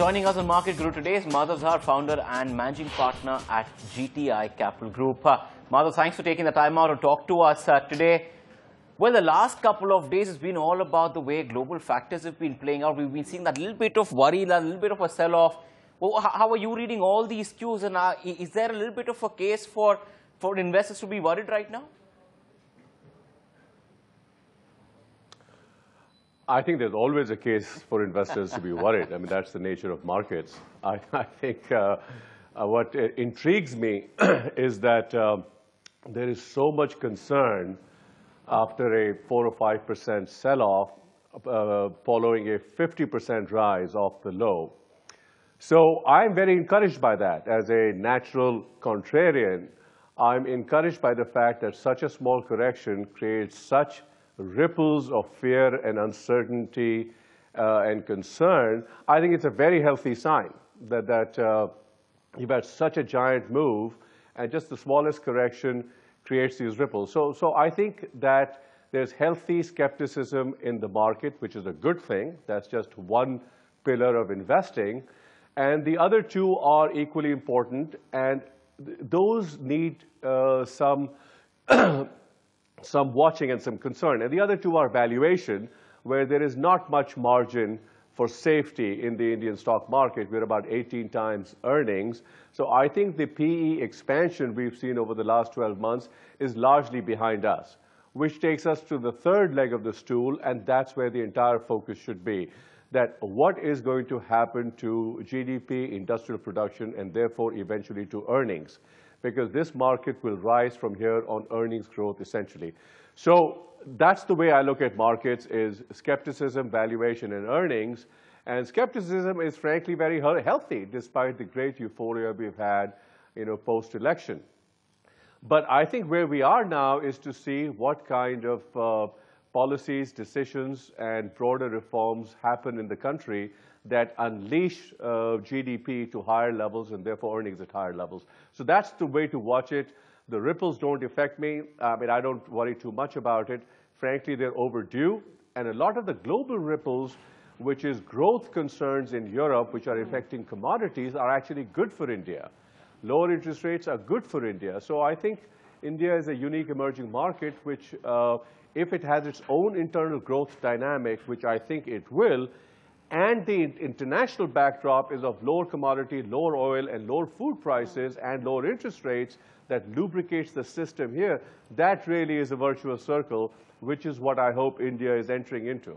Joining us on Market Guru today is Madhav Zhar, founder and managing partner at GTI Capital Group. Uh, Madhav, thanks for taking the time out to talk to us uh, today. Well, the last couple of days has been all about the way global factors have been playing out. We've been seeing that little bit of worry, that little bit of a sell-off. Well, how are you reading all these cues? And uh, is there a little bit of a case for, for investors to be worried right now? I think there's always a case for investors to be worried. I mean, that's the nature of markets. I, I think uh, uh, what intrigues me is that um, there is so much concern after a 4 or 5% sell-off uh, following a 50% rise off the low. So I'm very encouraged by that. As a natural contrarian, I'm encouraged by the fact that such a small correction creates such ripples of fear and uncertainty uh, and concern, I think it's a very healthy sign that, that uh, you've had such a giant move and just the smallest correction creates these ripples. So, so I think that there's healthy skepticism in the market, which is a good thing. That's just one pillar of investing. And the other two are equally important, and th those need uh, some some watching and some concern. And the other two are valuation, where there is not much margin for safety in the Indian stock market. We're about 18 times earnings. So I think the PE expansion we've seen over the last 12 months is largely behind us, which takes us to the third leg of the stool, and that's where the entire focus should be, that what is going to happen to GDP, industrial production, and therefore eventually to earnings because this market will rise from here on earnings growth, essentially. So that's the way I look at markets is skepticism, valuation, and earnings. And skepticism is frankly very healthy, despite the great euphoria we've had, you know, post-election. But I think where we are now is to see what kind of uh, policies, decisions, and broader reforms happen in the country that unleash uh, GDP to higher levels and therefore earnings at higher levels. So that's the way to watch it. The ripples don't affect me. I mean, I don't worry too much about it. Frankly, they're overdue. And a lot of the global ripples, which is growth concerns in Europe, which are affecting commodities, are actually good for India. Lower interest rates are good for India. So I think India is a unique emerging market, which uh, if it has its own internal growth dynamic, which I think it will, and the international backdrop is of lower commodity, lower oil, and lower food prices, and lower interest rates that lubricates the system here, that really is a virtuous circle, which is what I hope India is entering into.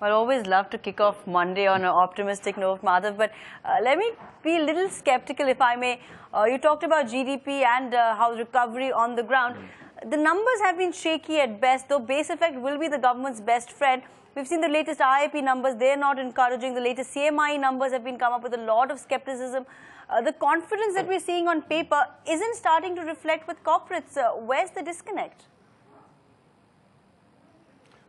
Well, always love to kick off Monday on an optimistic note, Madhav, but uh, let me be a little skeptical, if I may. Uh, you talked about GDP and uh, how recovery on the ground. The numbers have been shaky at best, though base effect will be the government's best friend. We've seen the latest IIP numbers, they're not encouraging. The latest CMI numbers have been come up with a lot of skepticism. Uh, the confidence that we're seeing on paper isn't starting to reflect with corporates. where's the disconnect?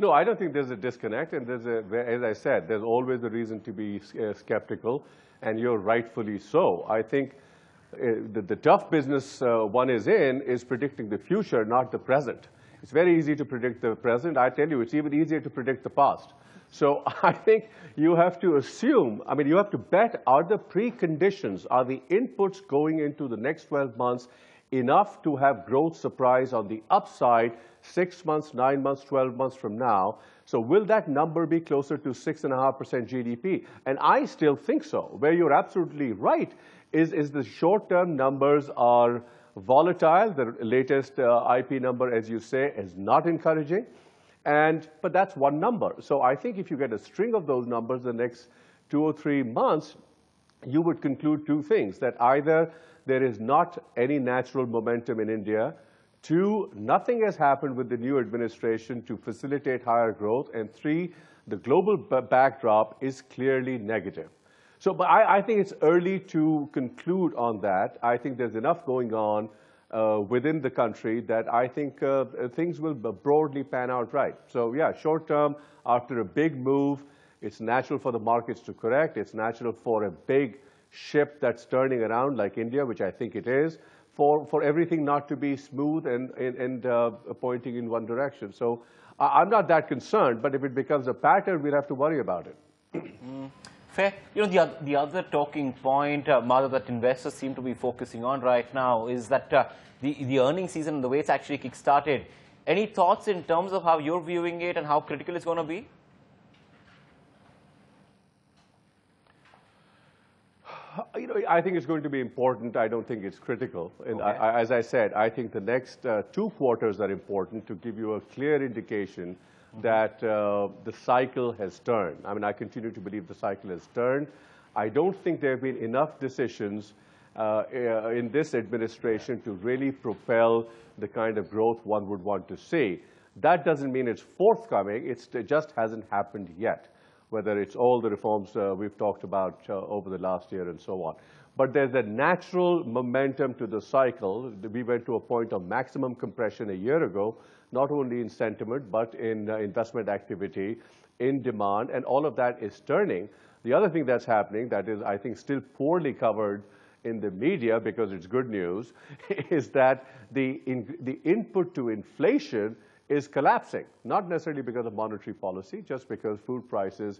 No, I don't think there's a disconnect. And there's a, as I said, there's always a reason to be uh, skeptical, and you're rightfully so. I think uh, the, the tough business uh, one is in is predicting the future, not the present. It's very easy to predict the present. I tell you, it's even easier to predict the past. So I think you have to assume, I mean, you have to bet, are the preconditions, are the inputs going into the next 12 months enough to have growth surprise on the upside six months, nine months, 12 months from now. So will that number be closer to 6.5% GDP? And I still think so. Where you're absolutely right is, is the short-term numbers are volatile. The latest uh, IP number, as you say, is not encouraging. And, but that's one number. So I think if you get a string of those numbers the next two or three months, you would conclude two things, that either there is not any natural momentum in India, Two, nothing has happened with the new administration to facilitate higher growth. And three, the global backdrop is clearly negative. So but I, I, think it's early to conclude on that. I think there's enough going on uh, within the country that I think uh, things will broadly pan out right. So yeah, short term, after a big move, it's natural for the markets to correct. It's natural for a big ship that's turning around like India, which I think it is, for, for everything not to be smooth and, and, and uh, pointing in one direction. So I'm not that concerned, but if it becomes a pattern, we'll have to worry about it. Mm. Fair. You know, the, the other talking point, uh, Mother, that investors seem to be focusing on right now is that uh, the, the earnings season and the way it's actually kick-started. Any thoughts in terms of how you're viewing it and how critical it's going to be? I think it's going to be important. I don't think it's critical. Okay. I, as I said, I think the next uh, two quarters are important to give you a clear indication mm-hmm. that uh, the cycle has turned. I mean, I continue to believe the cycle has turned. I don't think there have been enough decisions uh, in this administration to really propel the kind of growth one would want to see. That doesn't mean it's forthcoming. It's, it just hasn't happened yet whether it's all the reforms uh, we've talked about uh, over the last year and so on. But there's a natural momentum to the cycle. We went to a point of maximum compression a year ago, not only in sentiment, but in uh, investment activity, in demand, and all of that is turning. The other thing that's happening that is, I think, still poorly covered in the media because it's good news, is that the, in, the input to inflation is collapsing, not necessarily because of monetary policy, just because food prices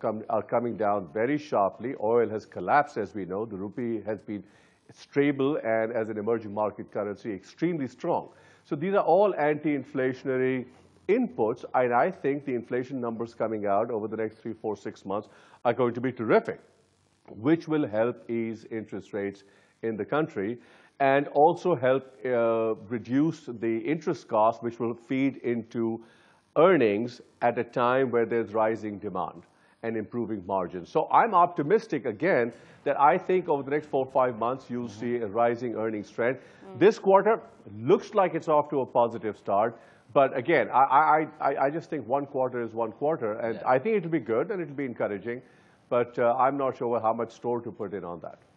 come, are coming down very sharply. Oil has collapsed, as we know. The rupee has been stable and, as an emerging market currency, extremely strong. So these are all anti-inflationary inputs, and I think the inflation numbers coming out over the next three, four, six months are going to be terrific, which will help ease interest rates in the country and also help uh, reduce the interest cost, which will feed into earnings at a time where there's rising demand and improving margins. So I'm optimistic again that I think over the next four or five months you'll mm -hmm. see a rising earnings trend. Mm -hmm. This quarter looks like it's off to a positive start. But again, I, I, I, I just think one quarter is one quarter. And yeah. I think it'll be good and it'll be encouraging. But uh, I'm not sure how much store to put in on that.